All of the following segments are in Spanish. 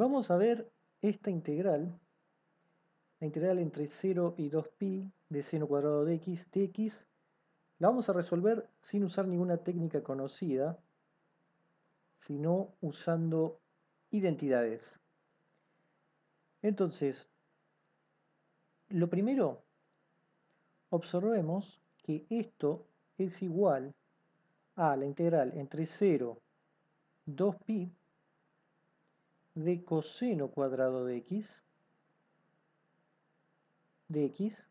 Vamos a ver esta integral, la integral entre 0 y 2pi de seno cuadrado de x dx, la vamos a resolver sin usar ninguna técnica conocida, sino usando identidades. Entonces, lo primero, observemos que esto es igual a la integral entre 0, 2pi de coseno cuadrado de x, de x.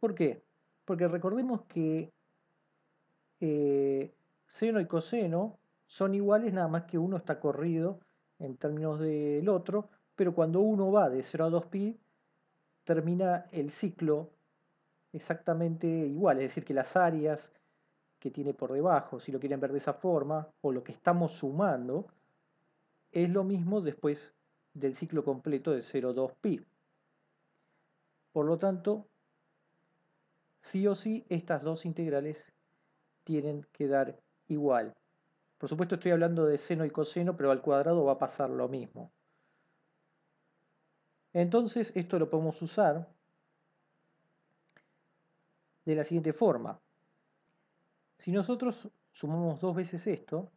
¿Por qué? Porque recordemos que eh, seno y coseno son iguales, nada más que uno está corrido en términos del otro, pero cuando uno va de 0 a 2pi, termina el ciclo exactamente igual, es decir, que las áreas que tiene por debajo, si lo quieren ver de esa forma, o lo que estamos sumando, es lo mismo después del ciclo completo de 0, 2, pi Por lo tanto, sí o sí, estas dos integrales tienen que dar igual. Por supuesto estoy hablando de seno y coseno, pero al cuadrado va a pasar lo mismo. Entonces esto lo podemos usar de la siguiente forma. Si nosotros sumamos dos veces esto,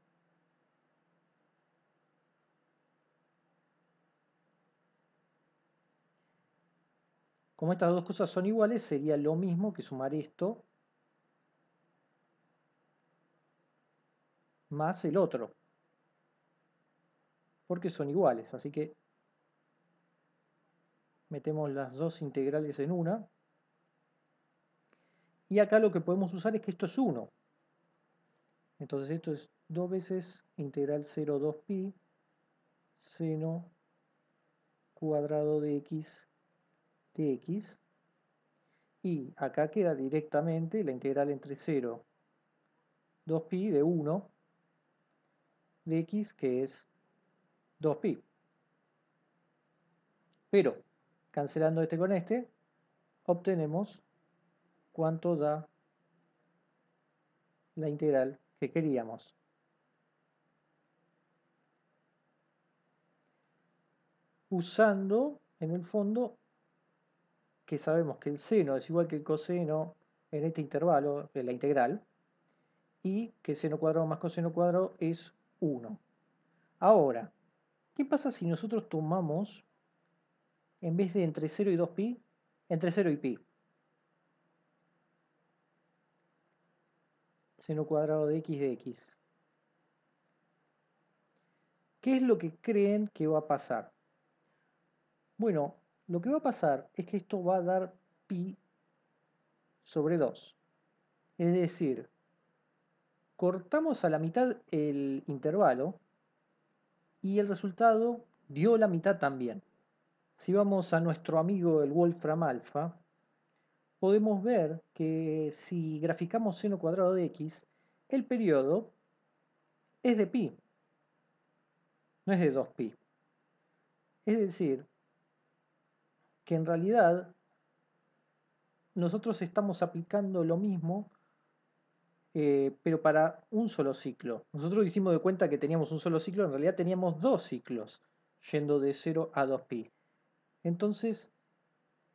Como estas dos cosas son iguales, sería lo mismo que sumar esto más el otro. Porque son iguales, así que metemos las dos integrales en una. Y acá lo que podemos usar es que esto es 1. Entonces esto es 2 veces integral 0, 2pi seno cuadrado de x de x. Y acá queda directamente la integral entre 0, 2pi de 1 de x, que es 2pi. Pero, cancelando este con este, obtenemos cuánto da la integral que queríamos. Usando, en el fondo, que sabemos que el seno es igual que el coseno en este intervalo, en la integral, y que seno cuadrado más coseno cuadrado es 1. Ahora, ¿qué pasa si nosotros tomamos, en vez de entre 0 y 2pi, entre 0 y pi? Seno cuadrado de x de x. ¿Qué es lo que creen que va a pasar? Bueno, lo que va a pasar es que esto va a dar pi sobre 2. Es decir, cortamos a la mitad el intervalo y el resultado dio la mitad también. Si vamos a nuestro amigo el Wolfram Alpha, podemos ver que si graficamos seno cuadrado de x, el periodo es de pi, no es de 2pi. Es decir, en realidad nosotros estamos aplicando lo mismo, eh, pero para un solo ciclo. Nosotros hicimos de cuenta que teníamos un solo ciclo, en realidad teníamos dos ciclos, yendo de 0 a 2pi. Entonces,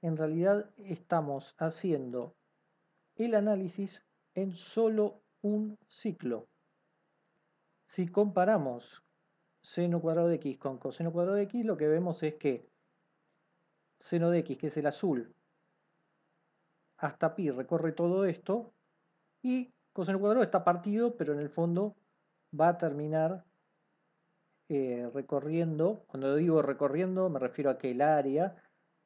en realidad estamos haciendo el análisis en solo un ciclo. Si comparamos seno cuadrado de x con coseno cuadrado de x, lo que vemos es que seno de x, que es el azul, hasta pi recorre todo esto, y coseno cuadrado está partido, pero en el fondo va a terminar eh, recorriendo, cuando digo recorriendo me refiero a que el área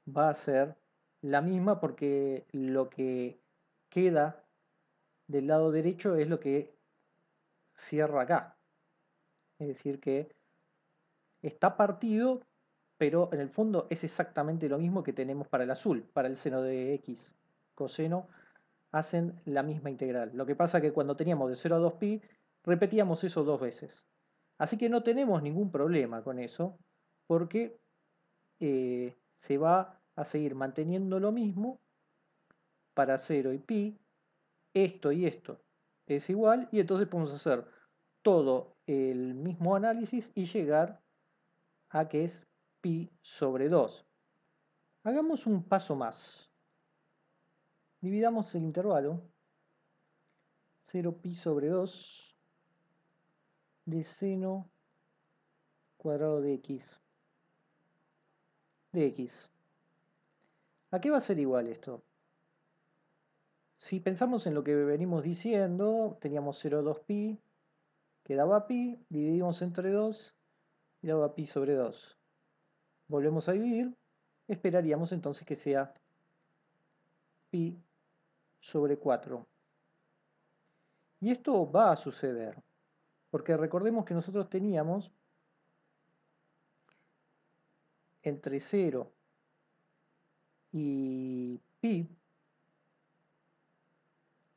va a ser la misma porque lo que queda del lado derecho es lo que cierra acá. Es decir que está partido, pero en el fondo es exactamente lo mismo que tenemos para el azul, para el seno de x, coseno, hacen la misma integral. Lo que pasa es que cuando teníamos de 0 a 2pi, repetíamos eso dos veces. Así que no tenemos ningún problema con eso, porque eh, se va a seguir manteniendo lo mismo para 0 y pi, esto y esto es igual, y entonces podemos hacer todo el mismo análisis y llegar a que es pi sobre 2. Hagamos un paso más. Dividamos el intervalo. 0 pi sobre 2 de seno cuadrado de x. De x. ¿A qué va a ser igual esto? Si pensamos en lo que venimos diciendo, teníamos 0,2 pi, quedaba daba pi, dividimos entre 2 y daba pi sobre 2 volvemos a dividir, esperaríamos entonces que sea pi sobre 4. Y esto va a suceder, porque recordemos que nosotros teníamos entre 0 y pi,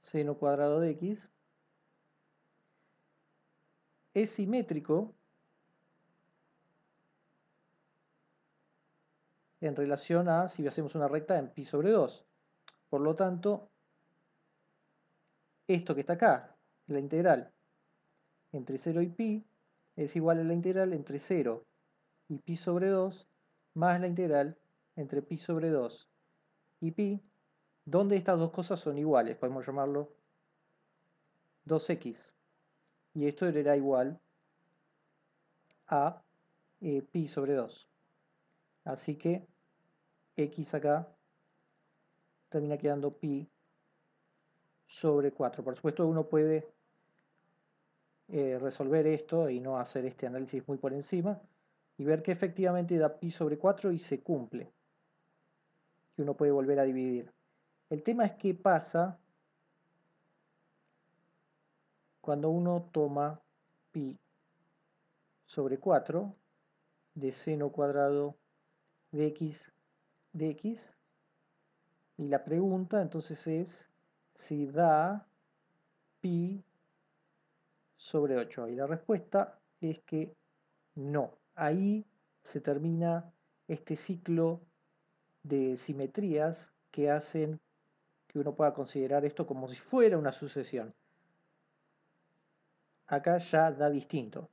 seno cuadrado de x, es simétrico en relación a si hacemos una recta en pi sobre 2. Por lo tanto, esto que está acá, la integral entre 0 y pi, es igual a la integral entre 0 y pi sobre 2 más la integral entre pi sobre 2 y pi, donde estas dos cosas son iguales, podemos llamarlo 2x. Y esto era igual a eh, pi sobre 2. Así que x acá termina quedando pi sobre 4. Por supuesto uno puede eh, resolver esto y no hacer este análisis muy por encima y ver que efectivamente da pi sobre 4 y se cumple. Que uno puede volver a dividir. El tema es qué pasa cuando uno toma pi sobre 4 de seno cuadrado de x de x. Y la pregunta entonces es si da pi sobre 8. Y la respuesta es que no. Ahí se termina este ciclo de simetrías que hacen que uno pueda considerar esto como si fuera una sucesión. Acá ya da distinto.